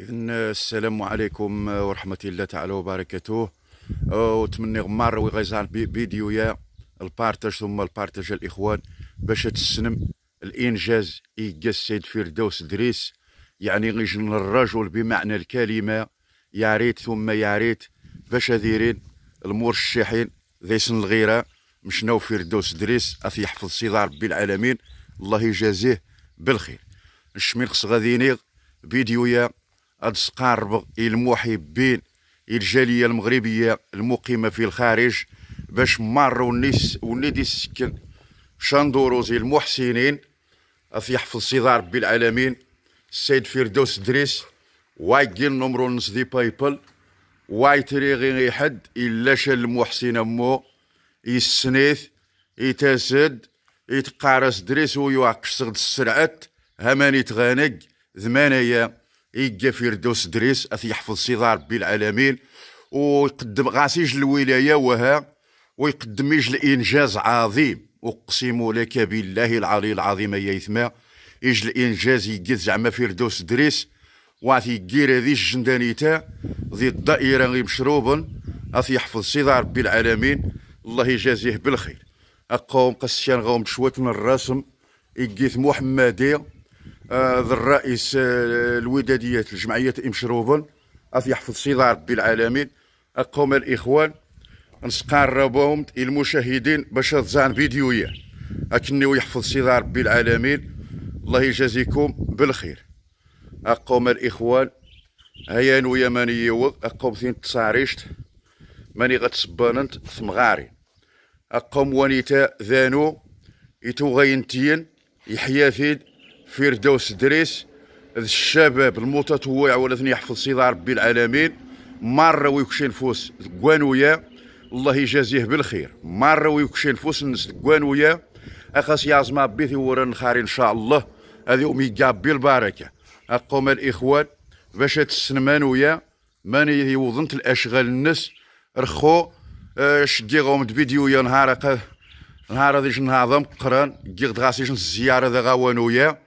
اذا السلام عليكم ورحمه الله تعالى وبركاته وتمني غمار ويغيزان يا البارتاج ثم البارتاج الاخوان باش تسنم الانجاز يقى السيد فردوس دريس يعني غيجن الرجل بمعنى الكلمه يا ريت ثم يا ريت باش هاذيرين المرشحين ذيسن الغيره مشناو فردوس دريس أفي يحفظ سيدي ربي العالمين الله يجازيه بالخير الشميخ صغاديني غادي ينيغ هاد تقاربوا المحبين الجاليه المغربيه المقيمه في الخارج باش مروا الناس والنادي السكن شاندوروزي المحسنين في حفظ سيدي ربي العالمين السيد فردوس دريس وايكين نمرو نص دي بايبل وايتري غير حد الا شال المحسن امو يسنيث يتاسد يتقارس دريس ويوعكش السرعات هماني تغانق ثمانية يلقى فردوس دريس اث يحفظ سيدي ربي العالمين ويقدم غاسيج الولايه وها ويقدم يجل انجاز عظيم اقسم لك بالله العلي العظيم يا يثما يجل انجاز يقد زعما فردوس دريس واثي كير ذي الجندانيتا ذي الدائره غير مشروب أثي يحفظ سيدي ربي العالمين الله يجازيه بالخير اقوم قسيان غوم شوات من الرسم يجيث محمديه آه، ذا الرئيس آه، الوداديات لجمعيه امشروبن اف يحفظ صيده ربي العالمين اقوم الاخوان نسقربهم المشاهدين باش تزان فيديويا اكني ويحفظ صيده ربي العالمين الله يجازيكم بالخير اقوم الاخوان هيا نويا ماني يوض اقوم ثين تصاريشت ماني في مغاري اقوم ونيتا ذانو يتوغينتين يحيا فيد فردوس دريس الشباب المتطوع والذي يحفظ سيدي ربي العالمين مرة ويكشي نفوس قوانويا الله يجازيه بالخير مرة ويكشي نفوس قوانويا أخاس يعزم بيثي ورن خار إن شاء الله هذه أمي قابي البركة أقوم الإخوان باش تسلمان ويا ماني وظنت الأشغال الناس رخو آه، شدي غوم فيديو يا نهار نهار هذيش نهضم قران كيغد غاسيش الزيارة ذا غوانويا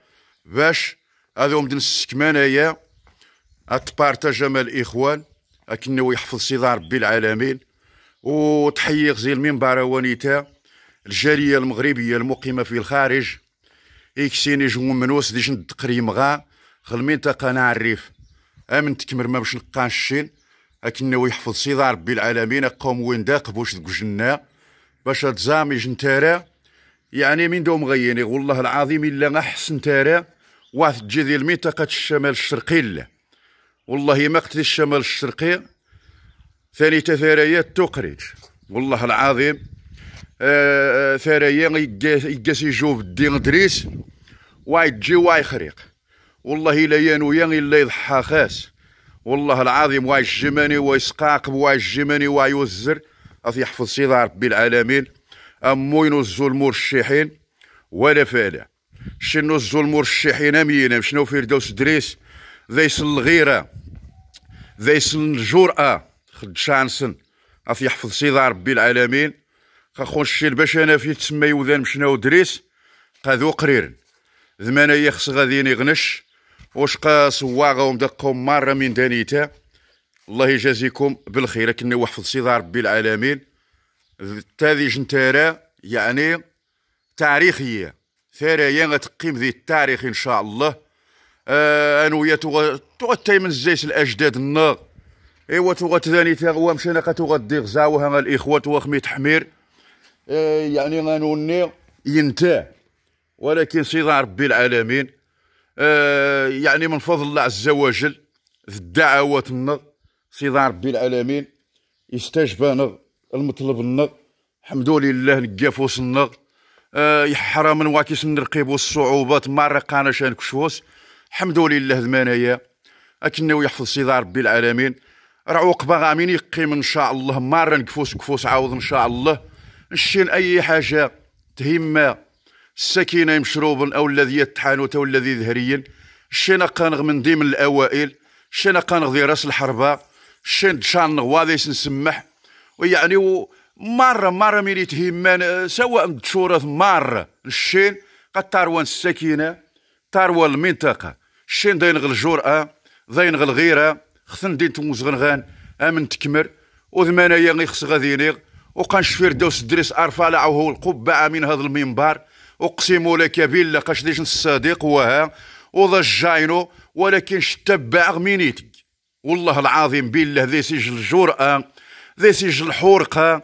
باش هذا مدنس كمان هيا اتبارتاجا مع الاخوان اكن يحفظ سيدي ربي العالمين وتحيي غزي المنبر ونيتا الجاليه المغربيه المقيمه في الخارج اكسيني جو منوس ديش ندقري غا خلمين تقنا الريف امن تكمر ما باش نقان الشين اكن يحفظ سيدي ربي العالمين قوم وين داقبوش دقو جنا باش تزامي جنتارا يعني من دوم غيني والله العظيم الا احسن تارا واحد تجي ديال منطقة الشمال الشرقي لا والله ما قتل الشمال الشرقي ثاني تثريات تقريج والله العظيم آه, آه، ثريا يقاس يجوب الدين دريس واي تجي واي خريق والله الا يان الا يضحى خاس والله العظيم واي الجماني واي سقاقب واي الجماني واي وزر اف يحفظ سيدي ربي العالمين امو ينزو المرشحين ولا فالح الزو المرشحين مينا شنو فردوس دريس ذيس الغيرة ذيس الجرأة خد شانسن اف يحفظ سيدة ربي العالمين خاخون الشي باش انا في تسمى يوذان مشناو دريس قاذو قرير ذمانا يخص غادي يغنش واش قا صواغهم ومدقهم مرة من دانيتا الله يجازيكم بالخير كنا وحفظ سيدة ربي العالمين تاذي جنتارا يعني تاريخيه ثرايا غتقيم ذي التاريخ ان شاء الله آه انا ويا تغتي من الزيت الاجداد النار ايوا تغتذاني تغوا مشينا كتغدي غزاوها الاخوه وخميت حمير آه يعني غانوني ينتهى ولكن سيدنا ربي العالمين آه يعني من فضل الله عز وجل في الدعوات النار سيدنا ربي العالمين يستجبنا المطلب النار الحمد لله نقافوس النار آه، حرام نواكيس نرقيب الصعوبات ما رقانا شان كشوس الحمد لله ذمانايا اكن يحفظ سيدي ربي العالمين راه عقبة غامين يقيم ان شاء الله مرة نكفوس كفوس عاوض ان شاء الله نشين اي حاجة تهمة السكينة مشروب او الذي يتحانوت او الذي ذهريا شين قانغ من ديم الاوائل شين قانغ ذي راس الحربة شين تشان واضي نسمح ويعني مارة مارة ميلي همان سواء تشورث مارة الشين قد تروان السكينة تروان المنطقة الشين داين غل الجرأة داين غل الغيرة خثن دين تموز غنغان أمن تكمر وذمانايا غي خص وقان شفير دوس الدريس أرفع لعوه القبعة من هذا المنبر أقسم لك بالله قاش ديش الصديق وها وضجاينو ولكن شتبع غمينيتك والله العظيم بالله ذي سجل الجرأة ذي سجل الحورقة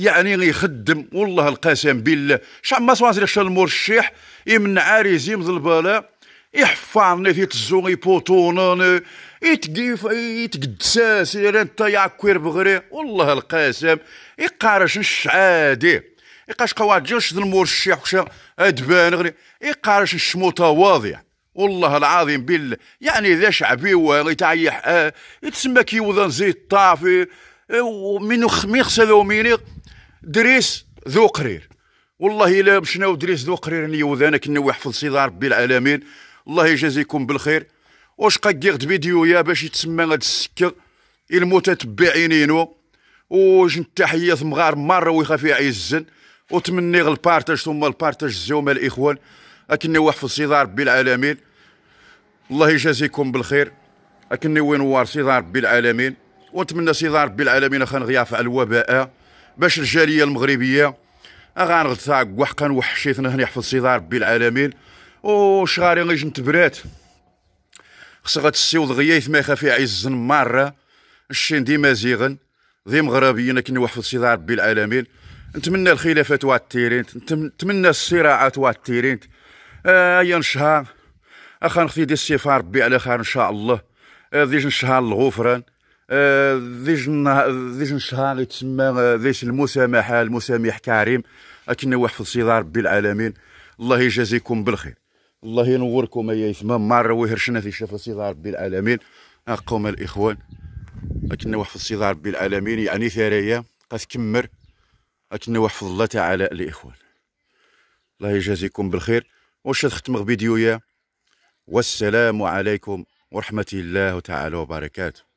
يعني يخدم والله القسم بالله شعب ما سوازي شال المرشح يمن عاريزي من البلاء يحفرني في تزوغي يبوطونن يتقيف يتقدساس انت يا كوير بغري والله القسم يقارش الشعادي يقاش جوش المرشح وش ادبان غري يقارش الشموطه واضح والله العظيم بالله يعني ذا شعبي ويتعيح آه يتسمى كيوذن زيت طافي آه، ومن خميخ سلومينيق دريس ذو قرير والله الا مشنا دريس ذو قرير وذانا كنا ويحفظ سيدي ربي العالمين الله يجازيكم بالخير واش قاقيغت فيديو يا باش يتسمى هاد السكه المتتبعين ينو التحيه مغار مره ويخاف يعزن وتمني غير البارتاج ثم البارتاج الزوما الاخوان اكني واحد في سيدي ربي العالمين الله يجازيكم بالخير اكني وينوار سيدي ربي العالمين ونتمنى سيدي ربي العالمين أخا غياف على الوباء باش الجاليه المغربيه غنغد وحقا وحشيتنا هنا يحفظ سيدي ربي العالمين غاري غيجي نتبرات خص غتسيوض غياث ما يخافي عزن مره الشين ديما زيغن ذي مغربيين لكن يحفظ سيدي ربي العالمين نتمنى الخلافات واحد التيرينت نتمنى الصراعات واد ايا آه نشهى اخا نخفي دي السيفار ربي على خير ان شاء الله هذه آه نشهى الغفران ذيج ذيج شهر تسمى ذيج المسامحه المسامح كريم اكن وحفظ سيدي ربي العالمين الله يجازيكم بالخير الله ينوركم يا يثما مره ويهرشنا في شفا سيدي ربي العالمين اقوم الاخوان اكن وحفظ سيدي ربي العالمين يعني ثريا قد كمر اكن وحفظ الله تعالى الاخوان الله يجازيكم بالخير واش تختم فيديويا والسلام عليكم ورحمه الله تعالى وبركاته